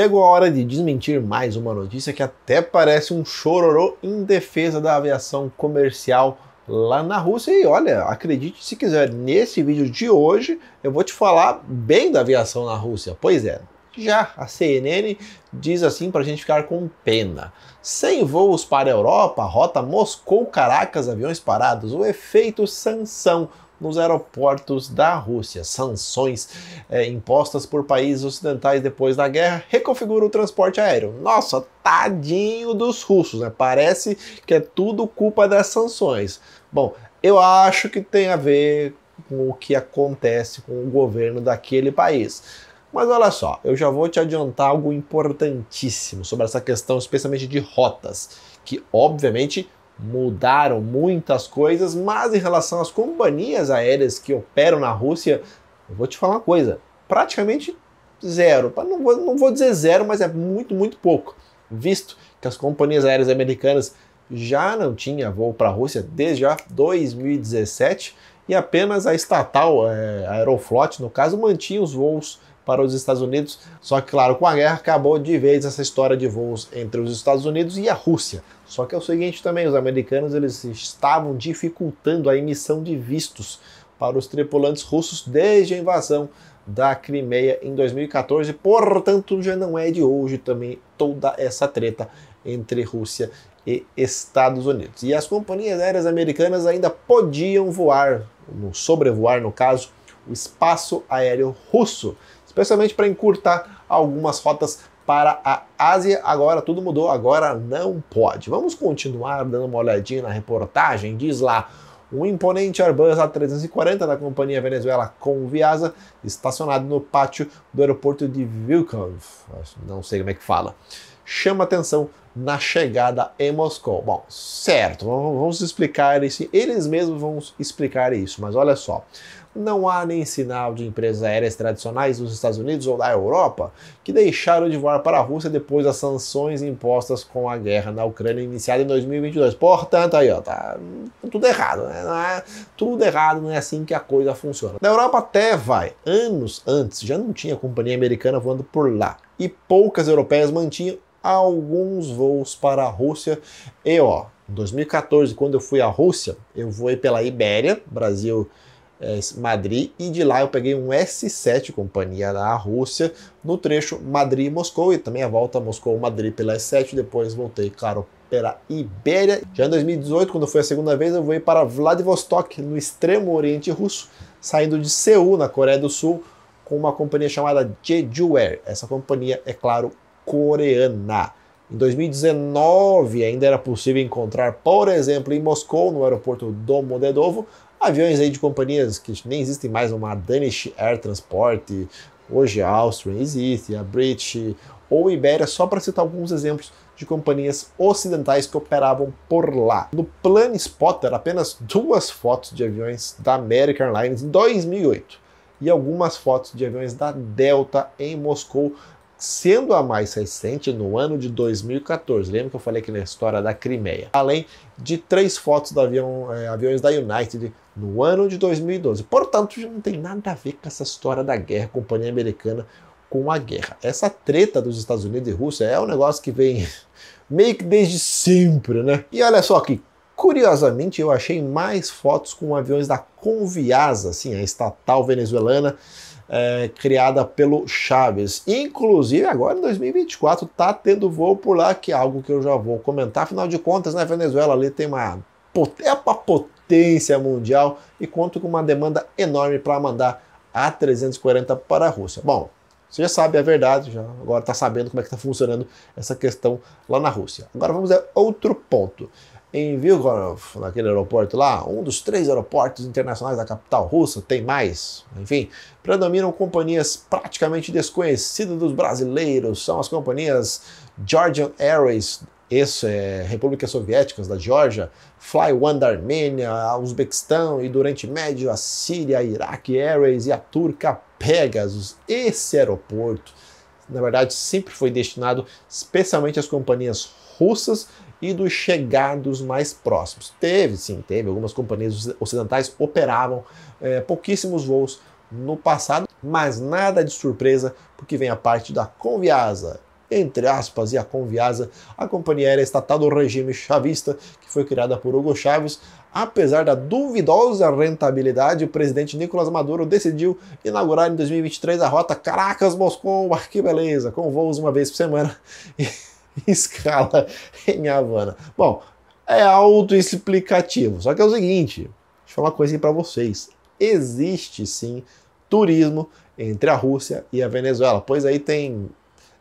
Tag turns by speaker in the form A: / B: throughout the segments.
A: chegou a hora de desmentir mais uma notícia que até parece um chororô em defesa da aviação comercial lá na Rússia. E olha, acredite se quiser, nesse vídeo de hoje eu vou te falar bem da aviação na Rússia. Pois é, já a CNN diz assim para a gente ficar com pena. Sem voos para a Europa, rota Moscou-Caracas, aviões parados, o efeito sanção nos aeroportos da Rússia. Sanções é, impostas por países ocidentais depois da guerra reconfiguram o transporte aéreo. Nossa, tadinho dos russos, né? Parece que é tudo culpa das sanções. Bom, eu acho que tem a ver com o que acontece com o governo daquele país. Mas olha só, eu já vou te adiantar algo importantíssimo sobre essa questão, especialmente de rotas, que obviamente mudaram muitas coisas, mas em relação às companhias aéreas que operam na Rússia, eu vou te falar uma coisa: praticamente zero. Não vou, não vou dizer zero, mas é muito, muito pouco, visto que as companhias aéreas americanas já não tinha voo para a Rússia desde já 2017 e apenas a estatal, eh, a Aeroflot, no caso, mantinha os voos para os Estados Unidos. Só que, claro, com a guerra acabou de vez essa história de voos entre os Estados Unidos e a Rússia. Só que é o seguinte também, os americanos eles estavam dificultando a emissão de vistos para os tripulantes russos desde a invasão da Crimeia em 2014. Portanto, já não é de hoje também toda essa treta entre Rússia e Estados Unidos. E as companhias aéreas americanas ainda podiam voar, no sobrevoar no caso, o espaço aéreo russo especialmente para encurtar algumas rotas para a Ásia. Agora tudo mudou, agora não pode. Vamos continuar dando uma olhadinha na reportagem. Diz lá. Um imponente Airbus A340 da companhia Venezuela Conviasa, estacionado no pátio do aeroporto de Vilcov, não sei como é que fala, chama atenção na chegada em Moscou. Bom, certo, vamos explicar isso, eles mesmos vão explicar isso, mas olha só. Não há nem sinal de empresas aéreas tradicionais dos Estados Unidos ou da Europa que deixaram de voar para a Rússia depois das sanções impostas com a guerra na Ucrânia iniciada em 2022. Portanto, aí ó, tá tudo errado, né? Não é, tudo errado, não é assim que a coisa funciona. Na Europa até vai, anos antes já não tinha companhia americana voando por lá e poucas europeias mantinham alguns voos voos para a Rússia. E ó, em 2014, quando eu fui à Rússia, eu voei pela Ibéria, Brasil, eh, Madrid, e de lá eu peguei um S7 companhia da Rússia no trecho Madrid-Moscou e também a volta Moscou-Madrid pela S7. Depois voltei, claro, pela Ibéria. Já em 2018, quando foi a segunda vez, eu voei para Vladivostok, no extremo oriente russo, saindo de Seul, na Coreia do Sul, com uma companhia chamada Jeju Air. Essa companhia é, claro, coreana. Em 2019, ainda era possível encontrar, por exemplo, em Moscou, no aeroporto Domodedovo, aviões aí de companhias que nem existem mais, uma Danish Air Transport, hoje a Austrian existe, a British ou Iberia, só para citar alguns exemplos de companhias ocidentais que operavam por lá. No Plan Spotter, apenas duas fotos de aviões da American Airlines em 2008 e algumas fotos de aviões da Delta em Moscou sendo a mais recente no ano de 2014. Lembra que eu falei aqui na história da Crimeia? Além de três fotos de avião, é, aviões da United no ano de 2012. Portanto, não tem nada a ver com essa história da guerra, companhia americana com a guerra. Essa treta dos Estados Unidos e Rússia é um negócio que vem meio que desde sempre, né? E olha só que curiosamente eu achei mais fotos com aviões da Conviasa, assim, a estatal venezuelana, é, criada pelo Chaves. Inclusive, agora em 2024, tá tendo voo por lá, que é algo que eu já vou comentar. Afinal de contas, na né, Venezuela ali tem uma, é uma potência mundial e conta com uma demanda enorme para mandar A340 para a Rússia. Bom, você já sabe a verdade, já agora está sabendo como é que está funcionando essa questão lá na Rússia. Agora vamos a outro ponto em Vilgorod, naquele aeroporto lá, um dos três aeroportos internacionais da capital russa, tem mais, enfim, predominam companhias praticamente desconhecidas dos brasileiros, são as companhias Georgian Airways, ex, é, repúblicas soviéticas da Geórgia, Fly One da Armênia, Uzbequistão e durante Médio, a Síria, a Iraque Airways e a turca Pegasus. Esse aeroporto, na verdade, sempre foi destinado especialmente às companhias russas e dos chegados mais próximos. Teve, sim, teve. Algumas companhias ocidentais operavam é, pouquíssimos voos no passado, mas nada de surpresa, porque vem a parte da Conviasa. Entre aspas, e a Conviasa, a companhia aérea estatal do regime chavista, que foi criada por Hugo Chávez, apesar da duvidosa rentabilidade, o presidente Nicolás Maduro decidiu inaugurar em 2023 a rota Caracas-Moscou. Ah, que beleza! Com voos uma vez por semana. escala em Havana. Bom, é autoexplicativo. Só que é o seguinte, deixa eu falar uma coisa aqui para vocês. Existe sim turismo entre a Rússia e a Venezuela, pois aí tem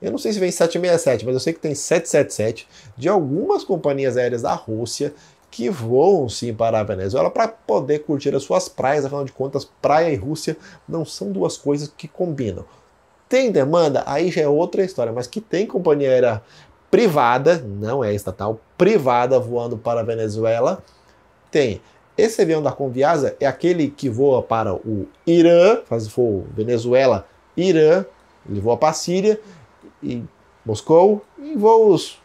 A: eu não sei se vem 767, mas eu sei que tem 777 de algumas companhias aéreas da Rússia que voam sim para a Venezuela para poder curtir as suas praias, afinal de contas, praia e Rússia não são duas coisas que combinam. Tem demanda? Aí já é outra história, mas que tem companhia aérea privada, não é estatal, privada voando para a Venezuela. Tem esse avião da Conviasa é aquele que voa para o Irã, faz for Venezuela, Irã, ele voa para a Síria e Moscou em voos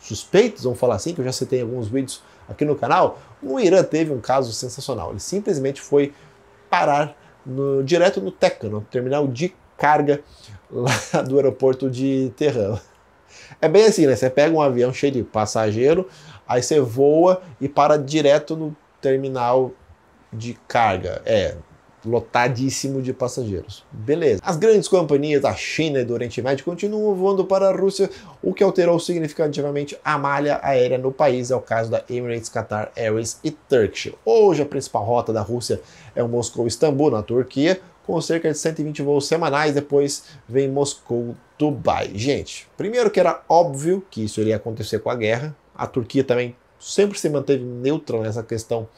A: suspeitos, vamos falar assim, que eu já citei em alguns vídeos aqui no canal. O Irã teve um caso sensacional. Ele simplesmente foi parar no, direto no Teca, no terminal de carga lá do aeroporto de Teheran. É bem assim, né? Você pega um avião cheio de passageiro, aí você voa e para direto no terminal de carga. É, lotadíssimo de passageiros. Beleza. As grandes companhias da China e do Oriente Médio continuam voando para a Rússia, o que alterou significativamente a malha aérea no país. É o caso da Emirates, Qatar Airways e Turkish. Hoje, a principal rota da Rússia é o Moscou-Istambul, na Turquia, com cerca de 120 voos semanais. Depois vem Moscou Dubai. Gente, primeiro que era óbvio que isso iria acontecer com a guerra. A Turquia também sempre se manteve neutra nessa questão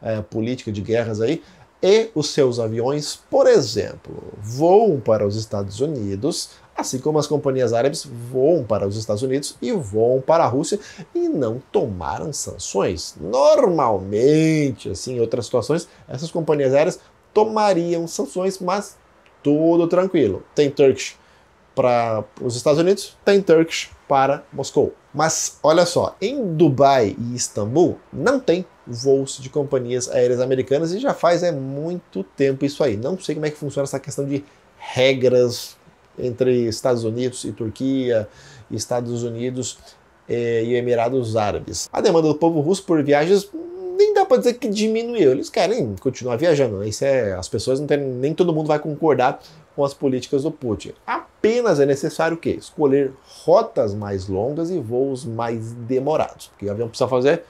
A: é, política de guerras aí. E os seus aviões, por exemplo, voam para os Estados Unidos, assim como as companhias árabes voam para os Estados Unidos e voam para a Rússia e não tomaram sanções. Normalmente, assim, em outras situações, essas companhias aéreas tomariam sanções, mas tudo tranquilo. Tem Turkish para os Estados Unidos, tem Turkish para Moscou. Mas olha só, em Dubai e Istambul não tem voos de companhias aéreas americanas e já faz é muito tempo isso aí. Não sei como é que funciona essa questão de regras entre Estados Unidos e Turquia, Estados Unidos é, e Emirados Árabes. A demanda do povo russo por viagens hum, nem dá para dizer que diminuiu. Eles querem continuar viajando. Né? Isso é, as pessoas não têm, nem todo mundo vai concordar com as políticas do Putin. A Apenas é necessário o quê? Escolher rotas mais longas e voos mais demorados, porque o avião precisa fazer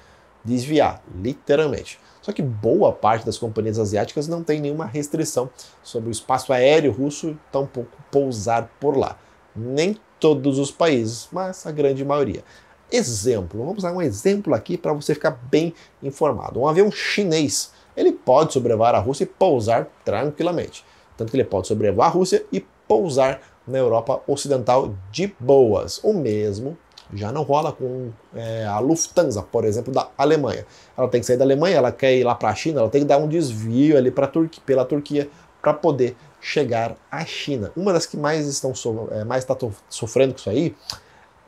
A: desviar, literalmente. Só que boa parte das companhias asiáticas não tem nenhuma restrição sobre o espaço aéreo russo, tampouco pousar por lá. Nem todos os países, mas a grande maioria. Exemplo, vamos dar um exemplo aqui para você ficar bem informado. Um avião chinês, ele pode sobrevoar a Rússia e pousar tranquilamente. Tanto que ele pode sobrevoar a Rússia e pousar na Europa Ocidental de boas. O mesmo já não rola com é, a Lufthansa, por exemplo, da Alemanha. Ela tem que sair da Alemanha, ela quer ir lá para a China, ela tem que dar um desvio ali pra Turqu pela Turquia para poder chegar à China. Uma das que mais estão so é, mais está sofrendo com isso aí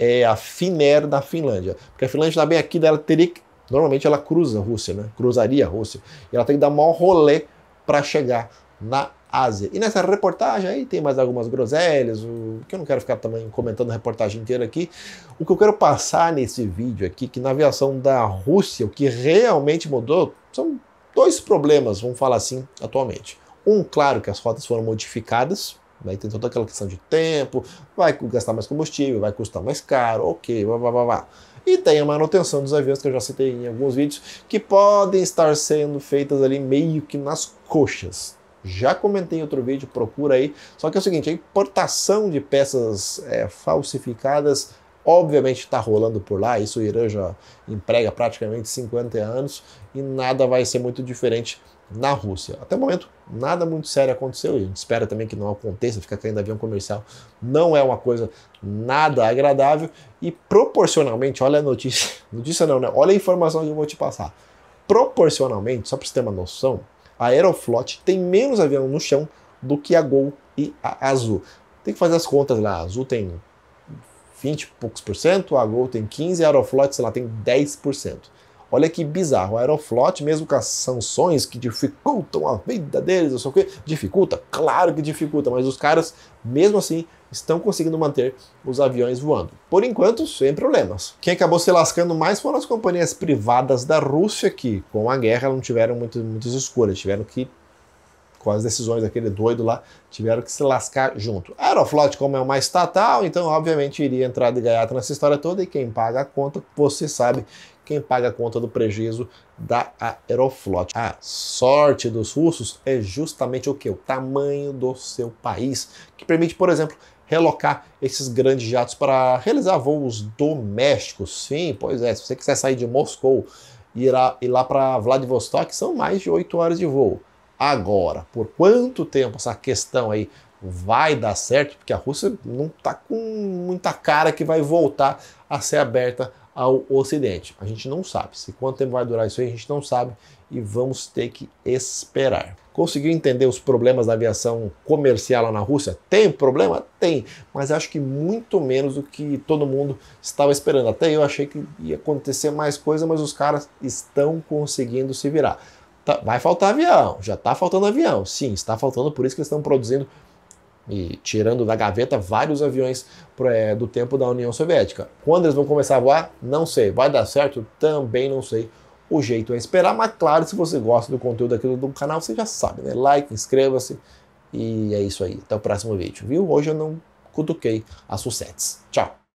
A: é a Finnair da Finlândia, porque a Finlândia está bem aqui, dela teria que, normalmente ela cruza a Rússia, né? Cruzaria a Rússia e ela tem que dar um maior rolê para chegar na Ásia. E nessa reportagem aí tem mais algumas groselhas, o, que eu não quero ficar também comentando a reportagem inteira aqui. O que eu quero passar nesse vídeo aqui, que na aviação da Rússia, o que realmente mudou são dois problemas, vamos falar assim, atualmente. Um, claro, que as rotas foram modificadas, né? tem toda aquela questão de tempo, vai gastar mais combustível, vai custar mais caro, ok, blá blá blá. blá. E tem a manutenção dos aviões, que eu já citei em alguns vídeos, que podem estar sendo feitas ali meio que nas coxas, já comentei em outro vídeo, procura aí. Só que é o seguinte, a importação de peças é, falsificadas obviamente está rolando por lá, isso o Irã já emprega praticamente 50 anos e nada vai ser muito diferente na Rússia. Até o momento, nada muito sério aconteceu e a gente espera também que não aconteça, ficar caindo avião comercial não é uma coisa nada agradável e proporcionalmente, olha a notícia, notícia não, né? Olha a informação que eu vou te passar. Proporcionalmente, só para você ter uma noção, a Aeroflot tem menos avião no chão do que a Gol e a Azul. Tem que fazer as contas lá. A Azul tem 20 e poucos por cento, a Gol tem 15, a Aeroflot, sei lá, tem 10%. Olha que bizarro, a Aeroflot, mesmo com as sanções que dificultam a vida deles, eu sei o que, dificulta? Claro que dificulta, mas os caras, mesmo assim, estão conseguindo manter os aviões voando. Por enquanto, sem problemas. Quem acabou se lascando mais foram as companhias privadas da Rússia, que com a guerra não tiveram muito, muitas escolhas, tiveram que com as decisões daquele doido lá, tiveram que se lascar junto. A Aeroflot, como é uma estatal, então obviamente iria entrar de gaiato nessa história toda e quem paga a conta, você sabe, quem paga a conta do prejuízo da Aeroflot. A sorte dos russos é justamente o que? O tamanho do seu país, que permite, por exemplo, relocar esses grandes jatos para realizar voos domésticos. Sim, pois é, se você quiser sair de Moscou e ir, lá para Vladivostok, são mais de 8 horas de voo. Agora, por quanto tempo essa questão aí vai dar certo? Porque a Rússia não está com muita cara que vai voltar a ser aberta ao Ocidente. A gente não sabe. Se quanto tempo vai durar isso aí, a gente não sabe e vamos ter que esperar. Conseguiu entender os problemas da aviação comercial lá na Rússia? Tem problema? Tem, mas acho que muito menos do que todo mundo estava esperando. Até eu achei que ia acontecer mais coisa, mas os caras estão conseguindo se virar. Tá, vai faltar avião, já está faltando avião. Sim, está faltando, por isso que eles estão produzindo e tirando da gaveta vários aviões é, do tempo da União Soviética. Quando eles vão começar a voar, não sei. Vai dar certo? Também não sei. O jeito é esperar, mas claro, se você gosta do conteúdo aqui do canal, você já sabe, né? Like, inscreva-se e é isso aí. Até o próximo vídeo, viu? Hoje eu não cutuquei as sucetes. Tchau!